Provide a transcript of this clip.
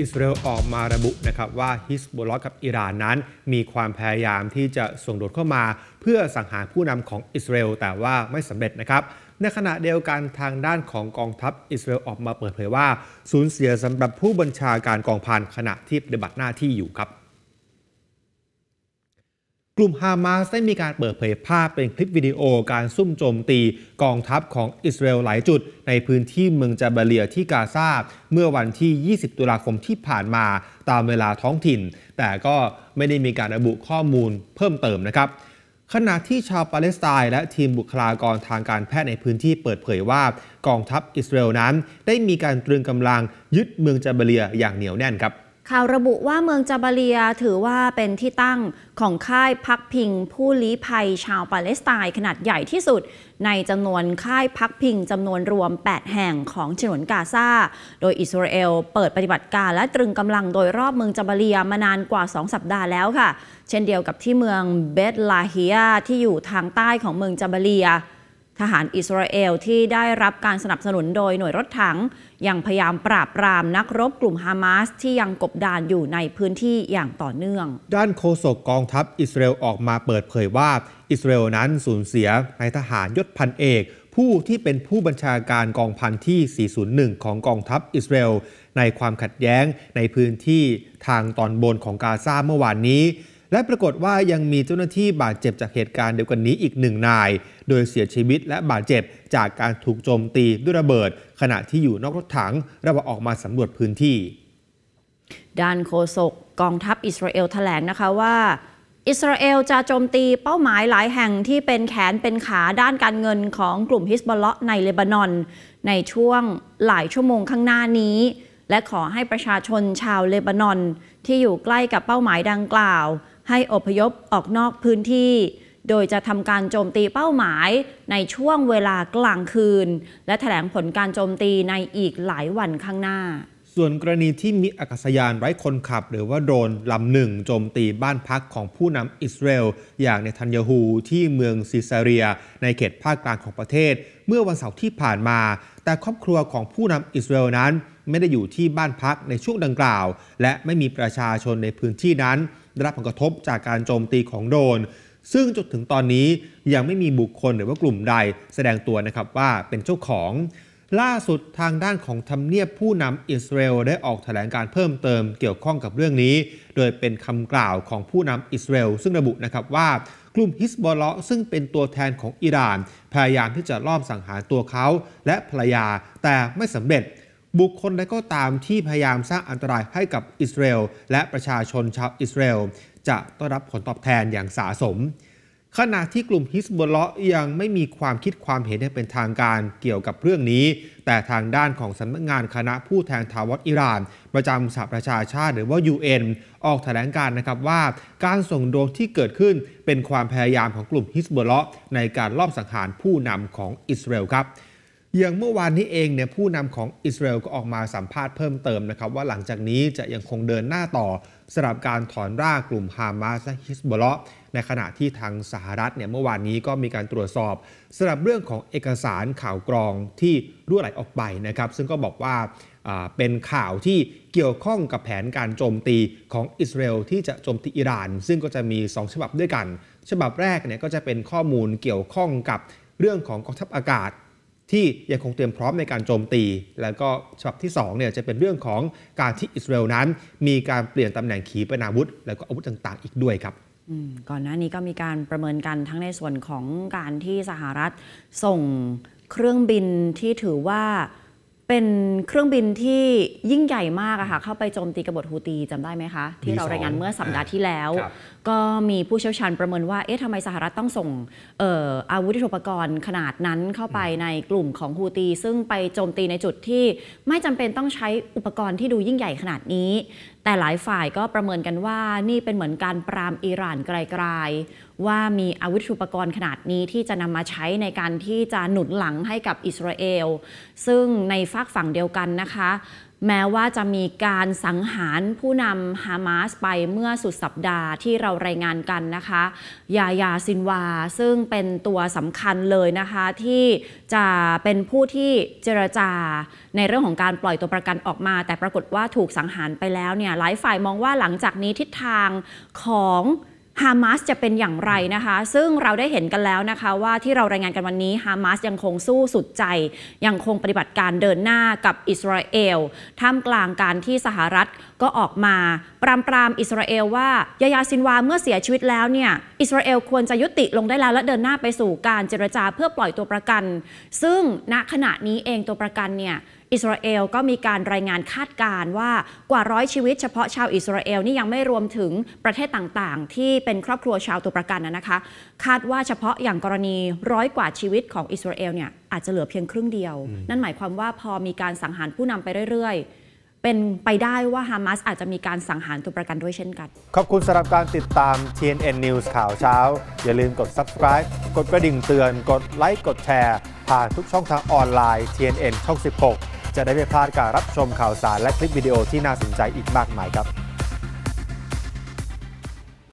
อิสราเอลออกมาระบุนะครับว่าฮิสบุลลอฮ์กับอิหร่านนั้น มีความพยายามที่จะส่งโดดเข้ามา เพื่อสังหารผู้นำของอิสราเอลแต่ว่าไม่สำเร็จนะครับ ในขณะเดียวกันทางด้านของกองทัพอิสราเอลออกมาเปิดเผยว่าสูญเสียสำหรับผู้บัญชาการกองพันขณะที่ปฏิบัติหน้าที่อยู่ครับกลุ่มฮามาสได้มีการเปิดเผยภาพเป็นคลิปวิดีโอการซุ่มโจมตีกองทัพของอิสราเอลหลายจุดในพื้นที่เมืองจาบาเลียที่กาซาเมื่อวันที่ 20 ตุลาคมที่ผ่านมาตามเวลาท้องถิ่น แต่ก็ไม่ได้มีการระบุข้อมูลเพิ่มเติมนะครับ ขณะที่ชาวปาเลสไตน์และทีมบุคลากรทางการแพทย์ในพื้นที่เปิดเผยว่ากองทัพอิสราเอลนั้น ได้มีการตรึงกำลังยึดเมืองจาบาเลียอย่างเหนียวแน่นครับข่าวระบุว่าเมืองจาบาเลียถือว่าเป็นที่ตั้งของค่ายพักพิงผู้ลี้ภัยชาวปาเลสไตน์ขนาดใหญ่ที่สุด ในจำนวนค่ายพักพิงจำนวนรวม 8 แห่งของฉนวนกาซา โดยอิสราเอลเปิดปฏิบัติการและตรึงกำลังโดยรอบเมืองจาบาเลียมานานกว่า 2 สัปดาห์แล้วค่ะ เช่นเดียวกับที่เมืองเบตลาเฮียที่อยู่ทางใต้ของเมืองจาบาเลียทหารอิสราเอลที่ได้รับการสนับสนุนโดยหน่วยรถถังยังพยายามปราบปรามนักรบกลุ่มฮามาสที่ยังกบดานอยู่ในพื้นที่อย่างต่อเนื่อง ด้านโฆษกกองทัพอิสราเอลออกมาเปิดเผยว่าอิสราเอลนั้นสูญเสียนายทหารยศพันเอก ผู้ที่เป็นผู้บัญชาการกองพันที่ 401 ของกองทัพอิสราเอลในความขัดแย้งในพื้นที่ทางตอนบนของกาซาเมื่อวานนี้และปรากฏว่ายังมีเจ้าหน้าที่บาดเจ็บจากเหตุการณ์เดียวกันนี้อีกหนึ่งนาย โดยเสียชีวิตและบาดเจ็บจากการถูกโจมตีด้วยระเบิด ขณะที่อยู่นอกรถถังระหว่างออกมาสำรวจพื้นที่ ด้านโคศกกองทัพอิสราเอลแถลงนะคะว่า อิสราเอลจะโจมตีเป้าหมายหลายแห่งที่เป็นแขนเป็นขาด้านการเงินของกลุ่มฮิสบอลเลาะในเลบานอนในช่วงหลายชั่วโมงข้างหน้านี้ และขอให้ประชาชนชาวเลบานอนที่อยู่ใกล้กับเป้าหมายดังกล่าวให้อพยพออกนอกพื้นที่ โดยจะทำการโจมตีเป้าหมายในช่วงเวลากลางคืน และแถลงผลการโจมตีในอีกหลายวันข้างหน้า ส่วนกรณีที่มีอากาศยานไร้คนขับหรือว่าโดรนลำหนึ่งโจมตีบ้านพักของผู้นำอิสราเอลอย่างเนทันยาฮูที่เมืองซิซาเรีย ในเขตภาคกลางของประเทศ เมื่อวันเสาร์ที่ผ่านมา แต่ครอบครัวของผู้นำอิสราเอลนั้นไม่ได้อยู่ที่บ้านพักในช่วงดังกล่าว และไม่มีประชาชนในพื้นที่นั้นได้รับผลกระทบจากการโจมตีของโดน ซึ่งจนถึงตอนนี้ยังไม่มีบุคคลหรือว่ากลุ่มใดแสดงตัวนะครับว่าเป็นเจ้าของ ล่าสุดทางด้านของทำเนียบผู้นำอิสราเอลได้ออกแถลงการเพิ่มเติมเกี่ยวข้องกับเรื่องนี้ โดยเป็นคำกล่าวของผู้นำอิสราเอลซึ่งระบุนะครับว่า กลุ่มฮิสบอลเลาะซึ่งเป็นตัวแทนของอิหร่าน พยายามที่จะล่อมสังหารตัวเขาและภรรยาแต่ไม่สำเร็จบุคคลใดก็ตามที่พยายามสร้างอันตรายให้กับอิสราเอลและประชาชนชาวอิสราเอลจะต้องรับผลตอบแทนอย่างสาสม ขณะที่กลุ่มฮิสบอลเลาะยังไม่มีความคิดความเห็นให้เป็นทางการเกี่ยวกับเรื่องนี้ แต่ทางด้านของสำนักงานคณะผู้แทนทาวอิหร่าน ประจำสหประชาชาติหรือว่า UN ออกแถลงการนะครับว่า การส่งโดรนที่เกิดขึ้นเป็นความพยายามของกลุ่มฮิสบอลเลาะ ในการลอบสังหารผู้นำของอิสราเอลครับอย่างเมื่อวานนี้เองเนี่ยผู้นำของอิสราเอลก็ออกมาสัมภาษณ์เพิ่มเติมนะครับ ว่าหลังจากนี้จะยังคงเดินหน้าต่อสำหรับการถอนรากกลุ่มฮามาสและฮิสบอลในขณะที่ทางสหรัฐเนี่ยเมื่อวานนี้ก็มีการตรวจสอบสำหรับเรื่องของเอกสารข่าวกรองที่รั่วไหลออกไปนะครับ ซึ่งก็บอกว่าเป็นข่าวที่เกี่ยวข้องกับแผนการโจมตีของอิสราเอลที่จะโจมตีอิหร่าน ซึ่งก็จะมี2ฉบับด้วยกันฉบับแรกเนี่ยก็จะเป็นข้อมูลเกี่ยวข้องกับเรื่องของกองทัพอากาศที่ยังคงเตรียมพร้อมในการโจมตี แล้วก็ฉบับที่2เนี่ยจะเป็นเรื่องของการที่อิสราเอลนั้น มีการเปลี่ยนตำแหน่งขีปนาวุธ แล้วก็อาวุธต่างๆอีกด้วยครับก่อนหน้านี้ก็มีการประเมินกันทั้งในส่วนของการที่สหรัฐส่งเครื่องบินที่ถือว่าเป็นเครื่องบินที่ยิ่งใหญ่มากอะค่ะเข้าไปโจมตีกบฏฮูตีจำได้ไหมคะที่เรารายงานเมื่อสัปดาห์ที่แล้ว ก็มีผู้เชี่ยวชาญประเมินว่าเอ๊ะทำไมสหรัฐต้องส่งอออาวุธยุทโธปกรณ์ขนาดนั้น เข้าไปในกลุ่มของฮูตีซึ่งไปโจมตีในจุดที่ไม่จำเป็นต้องใช้อุปกรณ์ที่ดูยิ่งใหญ่ขนาดนี้แต่หลายฝ่ายก็ประเมินกันว่านี่เป็นเหมือนการปรามอิหร่านไกลๆ ว่ามีอาวุธอุปกรณ์ขนาดนี้ที่จะนำมาใช้ในการที่จะหนุนหลังให้กับอิสราเอล ซึ่งในฝากฝั่งเดียวกันนะคะแม้ว่าจะมีการสังหารผู้นำฮามาสไปเมื่อสุดสัปดาห์ที่เรารายงานกันนะคะยายาซินวา ซึ่งเป็นตัวสำคัญเลยนะคะ ที่จะเป็นผู้ที่เจรจาในเรื่องของการปล่อยตัวประกันออกมา แต่ปรากฏว่าถูกสังหารไปแล้วเนี่ยหลายฝ่ายมองว่าหลังจากนี้ทิศทางของฮามาสจะเป็นอย่างไรนะคะซึ่งเราได้เห็นกันแล้วนะคะว่าที่เรารายงานกันวันนี้ฮามาสยังคงสู้สุดใจ ยังคงปฏิบัติการเดินหน้ากับอิสราเอลท่ามกลางการที่สหรัฐก็ออกมา ปรามปรามอิสราเอลว่ายายาซินวา เมื่อเสียชีวิตแล้วเนี่ย อิสราเอลควรจะยุติลงได้แล้วและเดินหน้าไปสู่การเจรจาเพื่อปล่อยตัวประกัน ซึ่งณขณะนี้เองตัวประกันเนี่ยอิสราเอลก็มีการรายงานคาดการว่ากว่าร้อยชีวิตเฉพาะชาวอิสราเอลนี่ยังไม่รวมถึงประเทศต่างๆ ที่เป็นครอบครัวชาวตัวประกันนะคะ คาดว่าเฉพาะอย่างกรณีร้อยกว่าชีวิตของอิสราเอลเนี่ยอาจจะเหลือเพียงครึ่งเดียวนั่นหมายความว่าพอมีการสังหารผู้นำไปเรื่อยๆ เป็นไปได้ว่าฮามาสอาจจะมีการสังหารตัวประกันด้วยเช่นกันขอบคุณสำหรับการติดตาม TNN News ข่าวเช้า อย่าลืมกด subscribe กดกระดิ่งเตือนกดไลค์กดแชร์ผ่านทุกช่องทางออนไลน์ TNN ช่อง16จะได้ไม่พลาดการรับชมข่าวสารและคลิปวิดีโอที่น่าสนใจอีกมากมายครับ